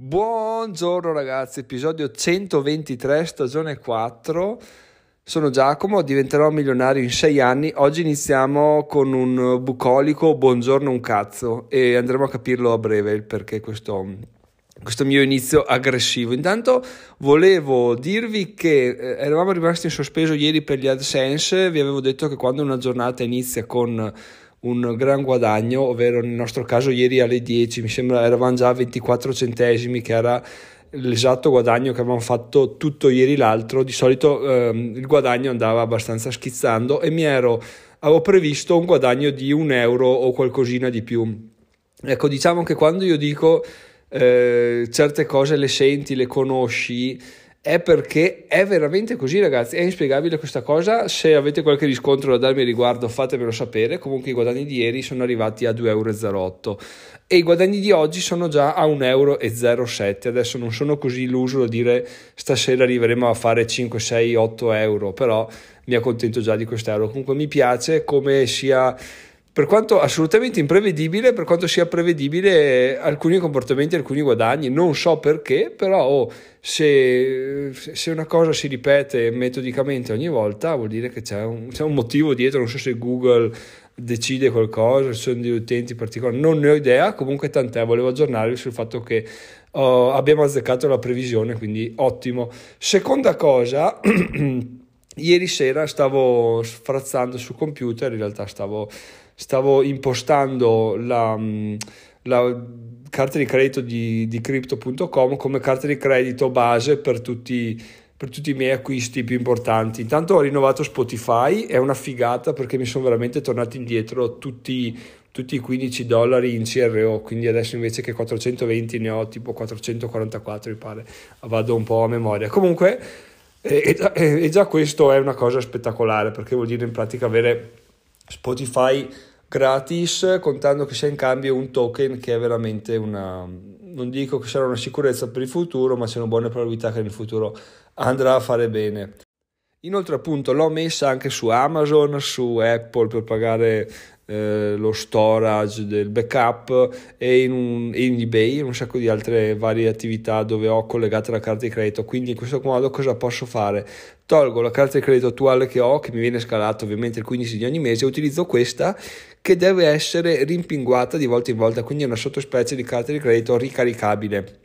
Buongiorno ragazzi, episodio 123, stagione 4. Sono Giacomo, diventerò milionario in 6 anni. Oggi iniziamo con un bucolico buongiorno un cazzo e andremo a capirlo a breve il perché questo, questo mio inizio aggressivo. Intanto volevo dirvi che eh, eravamo rimasti in sospeso ieri per gli AdSense, vi avevo detto che quando una giornata inizia con un gran guadagno, ovvero nel nostro caso ieri alle 10, mi sembra eravamo già a 24 centesimi che era l'esatto guadagno che avevamo fatto tutto ieri l'altro, di solito ehm, il guadagno andava abbastanza schizzando e mi ero, avevo previsto un guadagno di un euro o qualcosina di più. Ecco, diciamo che quando io dico eh, certe cose le senti, le conosci, è perché è veramente così ragazzi, è inspiegabile questa cosa, se avete qualche riscontro da darmi riguardo fatemelo sapere, comunque i guadagni di ieri sono arrivati a 2,08 euro e i guadagni di oggi sono già a 1,07 euro, adesso non sono così illuso da dire stasera arriveremo a fare 5, 6, 8 euro, però mi accontento già di questo euro comunque mi piace come sia per quanto assolutamente imprevedibile, per quanto sia prevedibile alcuni comportamenti, alcuni guadagni, non so perché, però oh, se, se, una cosa si ripete metodicamente ogni volta vuol dire che c'è un, c'è un motivo dietro, non so se Google decide qualcosa, se sono degli utenti particolari, non ne ho idea, comunque tant'è, volevo aggiornarvi sul fatto che oh, abbiamo azzeccato la previsione, quindi ottimo. Seconda cosa... Ieri sera stavo sfrazzando sul computer, in realtà stavo stavo impostando la, mm, la carta di credito di, di crypto.com come carta di credito base per tutti per tutti i miei acquisti più importanti. Intanto ho rinnovato Spotify, è una figata perché mi sono veramente tornati indietro tutti, tutti, i 15 dollari in CRO, quindi adesso invece che 420 ne ho tipo 444 mi pare, vado un po' a memoria. Comunque, e, e, e già questo è una cosa spettacolare perché vuol dire in pratica avere Spotify gratis contando che sia in cambio un token che è veramente una non dico che sarà una sicurezza per il futuro ma c'è una buona probabilità che nel futuro andrà a fare bene Inoltre appunto l'ho messa anche su Amazon, su Apple per pagare eh, lo storage del backup e in, un, in eBay, e un sacco di altre varie attività dove ho collegato la carta di credito. Quindi in questo modo cosa posso fare? Tolgo la carta di credito attuale che ho, che mi viene scalata ovviamente il 15 di ogni mese, e utilizzo questa che deve essere rimpinguata di volta in volta, quindi è una sottospecie di carta di credito ricaricabile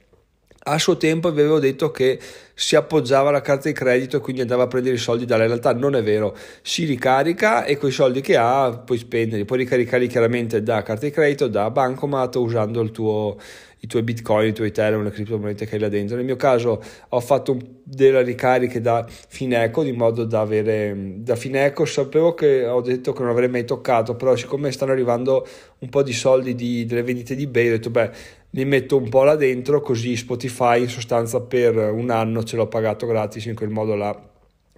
a suo tempo vi avevo detto che si appoggiava alla carta di credito e quindi andava a prendere i soldi dalla realtà non è vero, si ricarica e quei soldi che ha puoi spenderli, puoi ricaricarli chiaramente da carta di credito, da bancomat usando il tuo, i tuoi bitcoin, i tuoi ethereum, le criptomonete che hai là dentro. Nel mio caso ho fatto delle ricariche da Fineco di modo da avere da Fineco sapevo che ho detto che non avrei mai toccato, però siccome stanno arrivando un po' di soldi di, delle vendite di eBay, ho detto beh, li metto un po' là dentro così Spotify in sostanza per un anno ce l'ho pagato gratis in quel modo là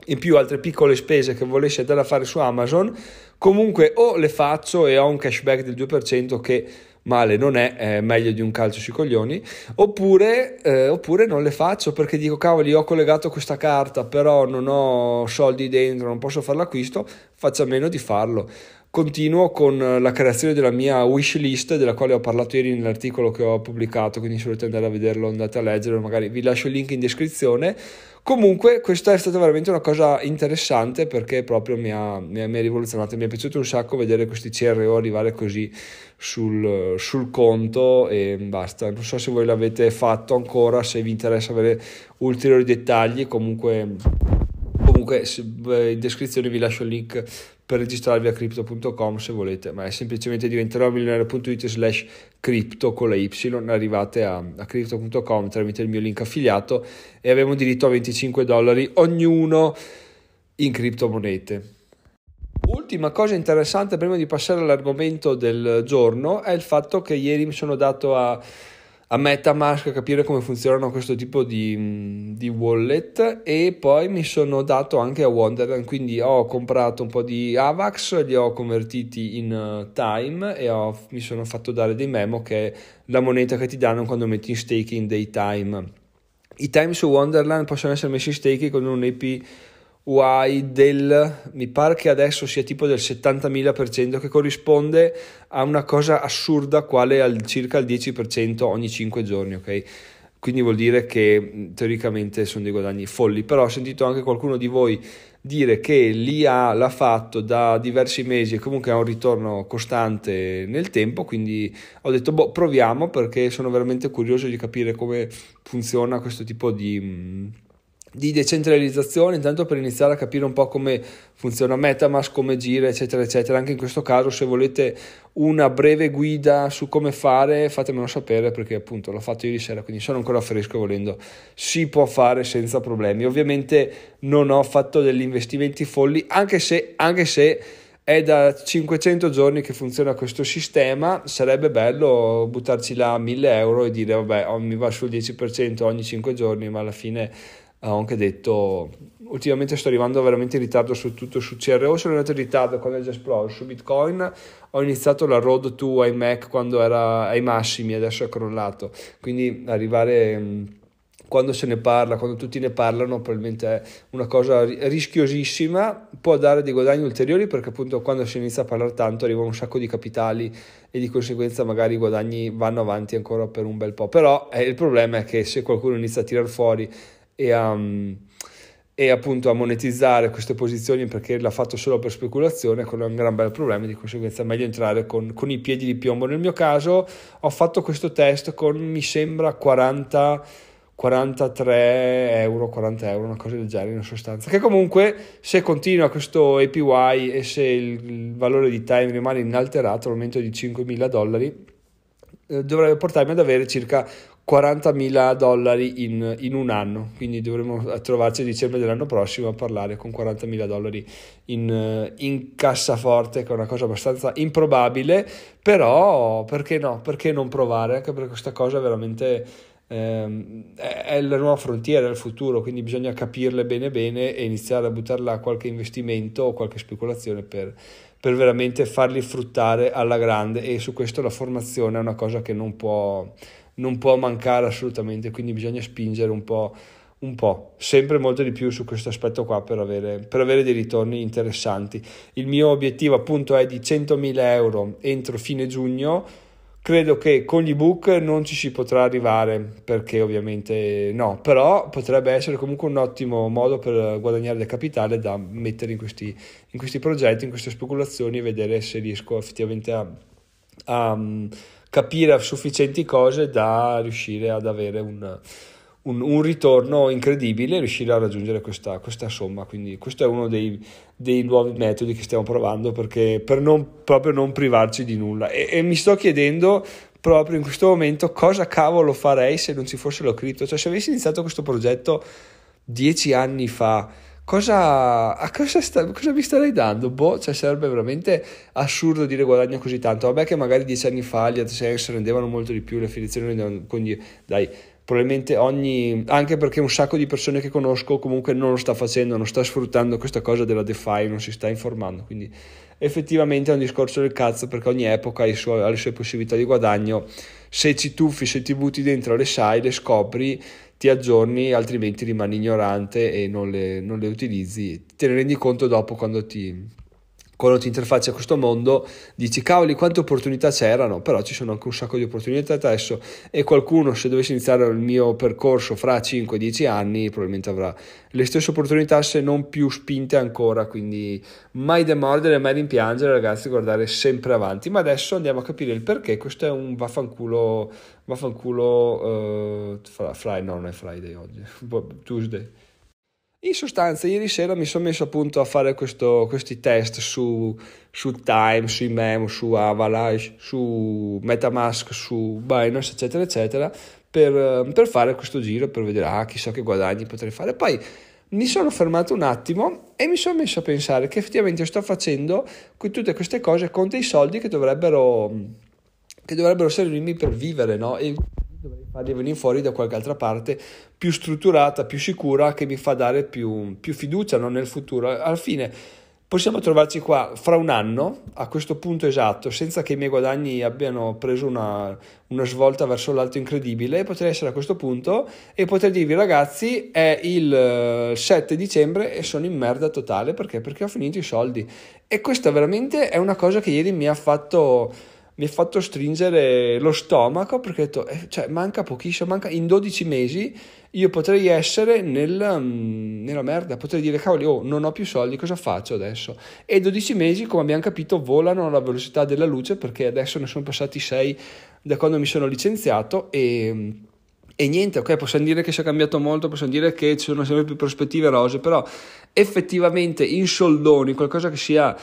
in più altre piccole spese che volessi andare a fare su Amazon, comunque o le faccio e ho un cashback del 2% che male non è, è meglio di un calcio sui coglioni, oppure, eh, oppure non le faccio perché dico cavoli ho collegato questa carta però non ho soldi dentro, non posso fare l'acquisto, faccio a meno di farlo continuo con eh, la creazione della mia wish list della quale ho parlato ieri nell'articolo che ho pubblicato quindi se volete andare a vederlo andate a leggerlo magari vi lascio il link in descrizione comunque questa è stata veramente una cosa interessante perché proprio mi ha, mi ha, mi ha rivoluzionato mi è piaciuto un sacco vedere questi CRO arrivare così sul, sul conto e basta non so se voi l'avete fatto ancora se vi interessa avere ulteriori dettagli comunque Comunque in descrizione vi lascio il link per registrarvi a crypto.com se volete, ma è semplicemente diventerò milionario.it slash crypto con la Y, arrivate a, a crypto.com tramite il mio link affiliato e abbiamo diritto a 25 dollari ognuno in criptomonete. Ultima cosa interessante prima di passare all'argomento del giorno è il fatto che ieri mi sono dato a a Metamask a capire come funzionano questo tipo di, di, wallet e poi mi sono dato anche a Wonderland quindi ho comprato un po' di Avax li ho convertiti in eh, Time e ho, mi sono fatto dare dei memo che è la moneta che ti danno quando metti in staking dei Time i Time su Wonderland possono essere messi in staking con un AP UI del, mi pare che adesso sia tipo del 70.000%, che corrisponde a una cosa assurda quale al, circa il 10% ogni 5 giorni, ok? Quindi vuol dire che teoricamente sono dei guadagni folli, però ho sentito anche qualcuno di voi dire che l'IA l'ha fatto da diversi mesi e comunque ha un ritorno costante nel tempo, quindi ho detto boh, proviamo perché sono veramente curioso di capire come funziona questo tipo di di decentralizzazione intanto per iniziare a capire un po' come funziona Metamask, come gira eccetera eccetera anche in questo caso se volete una breve guida su come fare fatemelo sapere perché appunto l'ho fatto ieri sera quindi sono ancora fresco volendo si può fare senza problemi ovviamente non ho fatto degli investimenti folli anche se, anche se è da 500 giorni che funziona questo sistema, sarebbe bello buttarci là 1000 euro e dire vabbè oh, mi va sul 10% ogni 5 giorni, ma alla fine ho anche detto ultimamente sto arrivando veramente in ritardo su tutto su CRO sono arrivato in ritardo con Edge Explorer su Bitcoin ho iniziato la road to iMac quando era ai massimi adesso è crollato quindi arrivare mm, quando se ne parla, quando tutti ne parlano, probabilmente è una cosa rischiosissima, può dare dei guadagni ulteriori perché appunto quando si inizia a parlare tanto arriva un sacco di capitali e di conseguenza magari i guadagni vanno avanti ancora per un bel po'. Però eh, il problema è che se qualcuno inizia a tirar fuori e a, mm, e appunto a monetizzare queste posizioni perché l'ha fatto solo per speculazione, con un gran bel problema, di conseguenza è meglio entrare con, con, i piedi di piombo. Nel mio caso ho fatto questo test con mi sembra 40, 43 euro, 40 euro, una cosa del genere in sostanza, che comunque se continua questo APY e se il valore di time rimane inalterato, l'aumento di 5.000 dollari, eh, dovrebbe portarmi ad avere circa 40.000 dollari in, in, un anno, quindi dovremo trovarci a dicembre dell'anno prossimo a parlare con 40.000 dollari in, in, cassaforte, che è una cosa abbastanza improbabile, però perché no, perché non provare, anche perché questa cosa veramente eh, è la nuova frontiera, è il futuro, quindi bisogna capirle bene bene e iniziare a buttarla a qualche investimento o qualche speculazione per, per veramente farli fruttare alla grande e su questo la formazione è una cosa che non può non può mancare assolutamente, quindi bisogna spingere un po', un po', sempre molto di più su questo aspetto qua per avere, per avere dei ritorni interessanti. Il mio obiettivo appunto è di 100.000 euro entro fine giugno, credo che con gli ebook non ci si potrà arrivare perché ovviamente no però potrebbe essere comunque un ottimo modo per guadagnare del capitale da mettere in questi, in questi progetti in queste speculazioni e vedere se riesco effettivamente a, a capire sufficienti cose da riuscire ad avere un, un, un ritorno incredibile riuscire a raggiungere questa, questa, somma. Quindi questo è uno dei, dei, nuovi metodi che stiamo provando perché, per non, proprio non privarci di nulla. E, e mi sto chiedendo proprio in questo momento cosa cavolo farei se non ci fossero cripto. Cioè se avessi iniziato questo progetto dieci anni fa cosa, a cosa, sta, cosa mi starei dando? Boh, cioè sarebbe veramente assurdo dire guadagno così tanto. Vabbè che magari dieci anni fa gli AdSense rendevano molto di più le affiliazioni, rendevano, quindi dai, probabilmente ogni anche perché un sacco di persone che conosco comunque non lo sta facendo, non sta sfruttando questa cosa della DeFi, non si sta informando, quindi effettivamente è un discorso del cazzo perché ogni epoca ha, suo, ha le sue possibilità di guadagno. Se ci tuffi, se ti butti dentro le sai, le scopri ti aggiorni, altrimenti rimani ignorante e non le, non le utilizzi. Te ne rendi conto dopo quando ti, quando ti interfacci a questo mondo dici cavoli quante opportunità c'erano però ci sono anche un sacco di opportunità adesso e qualcuno se dovesse iniziare il mio percorso fra 5-10 anni probabilmente avrà le stesse opportunità se non più spinte ancora quindi mai demordere mai rimpiangere ragazzi guardare sempre avanti ma adesso andiamo a capire il perché questo è un vaffanculo vaffanculo uh, Friday, no non è Friday oggi, Tuesday. In sostanza, ieri sera mi sono messo appunto a fare questo, questi test su, su Time, su Memo, su Avalanche, su Metamask, su Binance, eccetera, eccetera, per, eh, per, fare questo giro, per vedere, ah, chissà che guadagni potrei fare. Poi mi sono fermato un attimo e mi sono messo a pensare che effettivamente sto facendo tutte queste cose con dei soldi che dovrebbero che dovrebbero servirmi per vivere, no? E dovrei farli venire fuori da qualche altra parte più strutturata, più sicura, che mi fa dare più, più fiducia no? nel futuro. Alla fine possiamo trovarci qua fra un anno, a questo punto esatto, senza che i miei guadagni abbiano preso una, una svolta verso l'alto incredibile, potrei essere a questo punto e poter dirvi ragazzi è il 7 eh, dicembre e sono in merda totale perché? Perché ho finito i soldi. E questa veramente è una cosa che ieri mi ha fatto mi ha fatto stringere lo stomaco perché ho detto, eh, cioè, manca pochissimo, manca in 12 mesi io potrei essere nel, mm, nella merda, potrei dire, cavoli, oh, non ho più soldi, cosa faccio adesso? E 12 mesi, come abbiamo capito, volano alla velocità della luce perché adesso ne sono passati 6 da quando mi sono licenziato e... E niente, ok, possiamo dire che si è cambiato molto, possiamo dire che ci sono sempre più prospettive rose, però effettivamente in soldoni, qualcosa che sia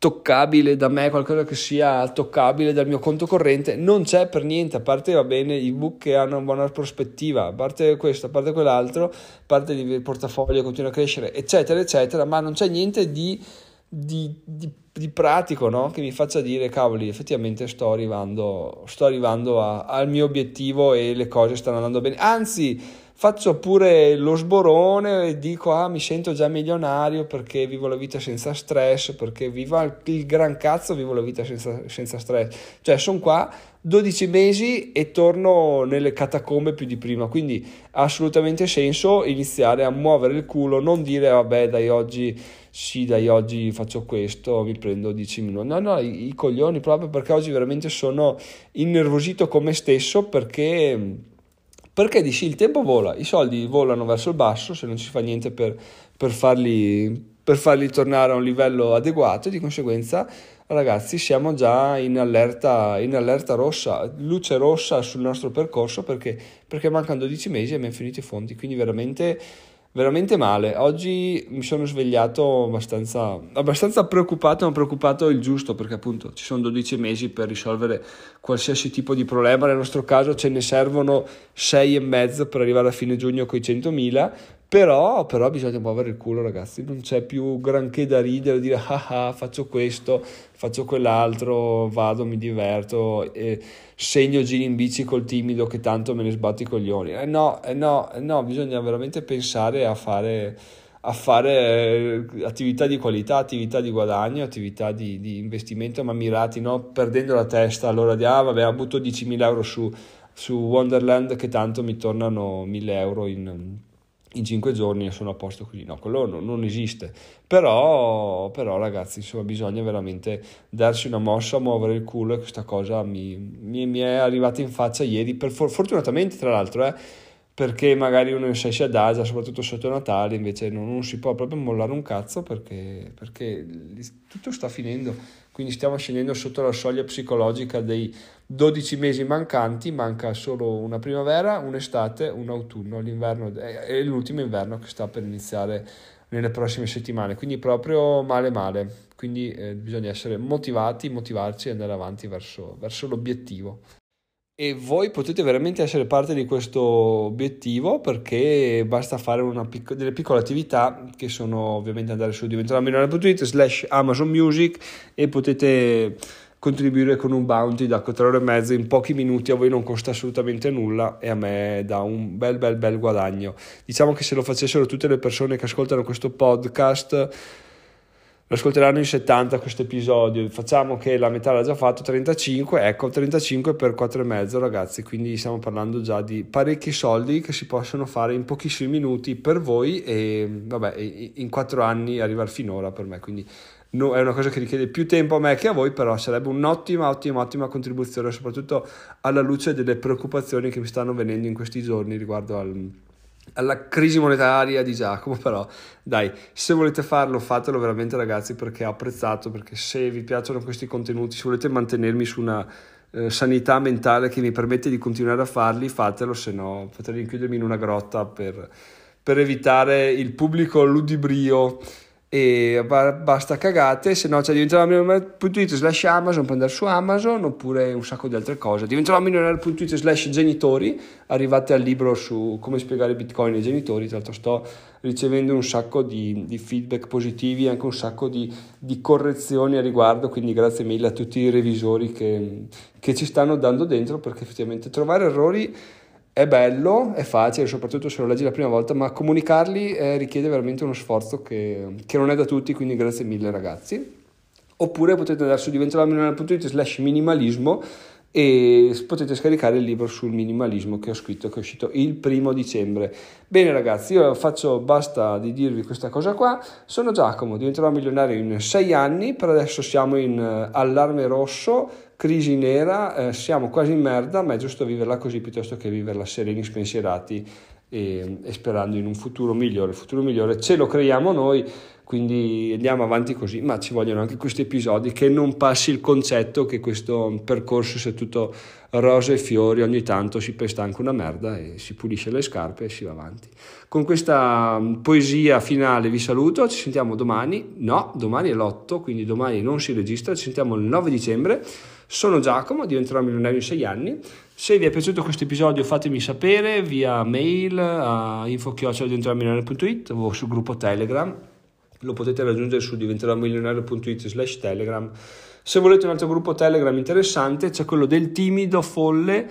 toccabile da me, qualcosa che sia toccabile dal mio conto corrente, non c'è per niente, a parte va bene i book che hanno una buona prospettiva, a parte questo, a parte quell'altro, a parte il portafoglio continua a crescere, eccetera, eccetera, ma non c'è niente di, di, di, di pratico no? che mi faccia dire, cavoli, effettivamente sto arrivando, sto arrivando a, al mio obiettivo e le cose stanno andando bene, anzi faccio pure lo sborone e dico ah mi sento già milionario perché vivo la vita senza stress, perché vivo il gran cazzo vivo la vita senza, senza stress. Cioè sono qua 12 mesi e torno nelle catacombe più di prima, quindi ha assolutamente senso iniziare a muovere il culo, non dire vabbè dai oggi sì dai oggi faccio questo, mi prendo 10 minuti. No, no, i, i coglioni proprio perché oggi veramente sono innervosito con me stesso perché perché dici il tempo vola, i soldi volano verso il basso se non si fa niente per, per, farli, per farli tornare a un livello adeguato e di conseguenza ragazzi siamo già in allerta, in allerta rossa, luce rossa sul nostro percorso perché, perché mancano 12 mesi e abbiamo finito i fondi, quindi veramente veramente male. Oggi mi sono svegliato abbastanza, abbastanza, preoccupato, ma preoccupato il giusto, perché appunto ci sono 12 mesi per risolvere qualsiasi tipo di problema. Nel nostro caso ce ne servono 6 e mezzo per arrivare a fine giugno con i 100.000. Però, però bisogna muovere il culo, ragazzi. Non c'è più granché da ridere, dire ah ah, faccio questo, faccio quell'altro, vado, mi diverto, eh, segno giri in bici col timido che tanto me ne sbatti i coglioni. Eh no, eh no, eh no, bisogna veramente pensare a fare, a fare eh, attività di qualità, attività di guadagno, attività di, di investimento, ma mirati, no? perdendo la testa allora di ah vabbè, butto 10.000 euro su, su Wonderland che tanto mi tornano 1.000 euro in in cinque giorni sono a posto così, no, quello non, non esiste, però, però, ragazzi insomma bisogna veramente darsi una mossa, muovere il culo e questa cosa mi, mi, mi è arrivata in faccia ieri, per, fortunatamente tra l'altro eh, perché magari uno si, si adagia, soprattutto sotto Natale, invece non, non, si può proprio mollare un cazzo perché, perché tutto sta finendo, quindi stiamo scendendo sotto la soglia psicologica dei 12 mesi mancanti, manca solo una primavera, un'estate, un autunno, l'inverno e l'ultimo inverno che sta per iniziare nelle prossime settimane, quindi proprio male male, quindi eh, bisogna essere motivati, motivarci e andare avanti verso, verso l'obiettivo e voi potete veramente essere parte di questo obiettivo perché basta fare picco- delle piccole attività che sono ovviamente andare su diventeromilionario.it slash Amazon Music e potete contribuire con un bounty da 4 ore e mezzo in pochi minuti a voi non costa assolutamente nulla e a me dà un bel bel bel guadagno diciamo che se lo facessero tutte le persone che ascoltano questo podcast lo ascolteranno in 70 questo episodio, facciamo che la metà l'ha già fatto, 35, ecco 35 per 4,5 ragazzi, quindi stiamo parlando già di parecchi soldi che si possono fare in pochissimi minuti per voi e vabbè, in 4 anni arrivare finora per me, quindi No, è una cosa che richiede più tempo a me che a voi, però sarebbe un'ottima, ottima, ottima contribuzione, soprattutto alla luce delle preoccupazioni che mi stanno venendo in questi giorni riguardo al, alla crisi monetaria di Giacomo, però dai, se volete farlo, fatelo veramente ragazzi perché ho apprezzato, perché se vi piacciono questi contenuti, se volete mantenermi su una eh, sanità mentale che mi permette di continuare a farli, fatelo, se no potrei rinchiudermi in una grotta per, per evitare il pubblico ludibrio e basta cagate, se no cioè, diventerò milionario.it slash Amazon per andare su Amazon oppure un sacco di altre cose. Diventerò milionario.it slash genitori, arrivate al libro su come spiegare Bitcoin ai genitori, tra l'altro sto ricevendo un sacco di, di feedback positivi e anche un sacco di, di, correzioni a riguardo, quindi grazie mille a tutti i revisori che, che ci stanno dando dentro perché effettivamente trovare errori è bello, è facile, soprattutto se lo leggi la prima volta, ma comunicarli eh, richiede veramente uno sforzo che, che, non è da tutti, quindi grazie mille ragazzi. Oppure potete andare su diventeramilanare.it slash minimalismo e potete scaricare il libro sul minimalismo che ho scritto, che è uscito il primo dicembre. Bene ragazzi, io faccio basta di dirvi questa cosa qua. Sono Giacomo, diventerò milionario in sei anni, per adesso siamo in eh, allarme rosso crisi nera, eh, siamo quasi in merda, ma è giusto viverla così piuttosto che viverla sereni, spensierati e, e sperando in un futuro migliore. Il futuro migliore ce lo creiamo noi, quindi andiamo avanti così, ma ci vogliono anche questi episodi che non passi il concetto che questo percorso sia tutto rose e fiori, ogni tanto si pesta anche una merda e si pulisce le scarpe e si va avanti. Con questa mm, poesia finale vi saluto, ci sentiamo domani, no, domani è l'8, quindi domani non si registra, ci sentiamo il 9 dicembre. Sono Giacomo, diventerò milionario in 6 anni. Se vi è piaciuto questo episodio fatemi sapere via mail a info.diventeromilionario.it o sul gruppo Telegram. Lo potete raggiungere su diventeromilionario.it slash Telegram. Se volete un altro gruppo Telegram interessante c'è quello del timido folle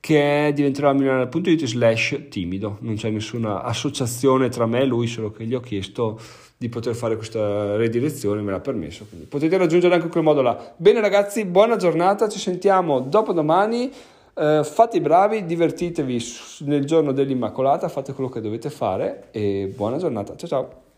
che diventerà milionario.it slash timido. Non c'è nessuna associazione tra me e lui, solo che gli ho chiesto di poter fare questa redirezione, me l'ha permesso. Quindi potete raggiungere anche quel modo là. Bene ragazzi, buona giornata, ci sentiamo dopo domani. Eh, fate i bravi, divertitevi nel giorno dell'Immacolata, fate quello che dovete fare e buona giornata. Ciao ciao.